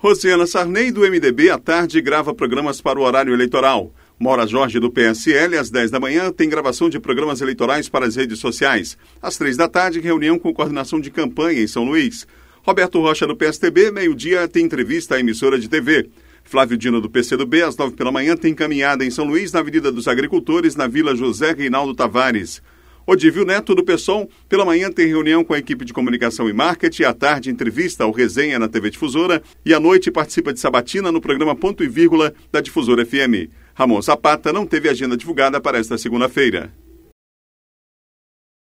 Rosiana Sarney, do MDB, à tarde grava programas para o horário eleitoral. Mora Jorge, do PSL, às 10 da manhã, tem gravação de programas eleitorais para as redes sociais. Às 3 da tarde, reunião com coordenação de campanha em São Luís. Roberto Rocha, do PSTB, meio-dia, tem entrevista à emissora de TV. Flávio Dino, do PCdoB, às 9 pela manhã, tem caminhada em São Luís, na Avenida dos Agricultores, na Vila José Reinaldo Tavares. Odívio Neto, do PSOL, pela manhã tem reunião com a equipe de comunicação e marketing, à tarde entrevista ou Resenha na TV Difusora e à noite participa de sabatina no programa Ponto e Vírgula da Difusora FM. Ramon Zapata não teve agenda divulgada para esta segunda-feira.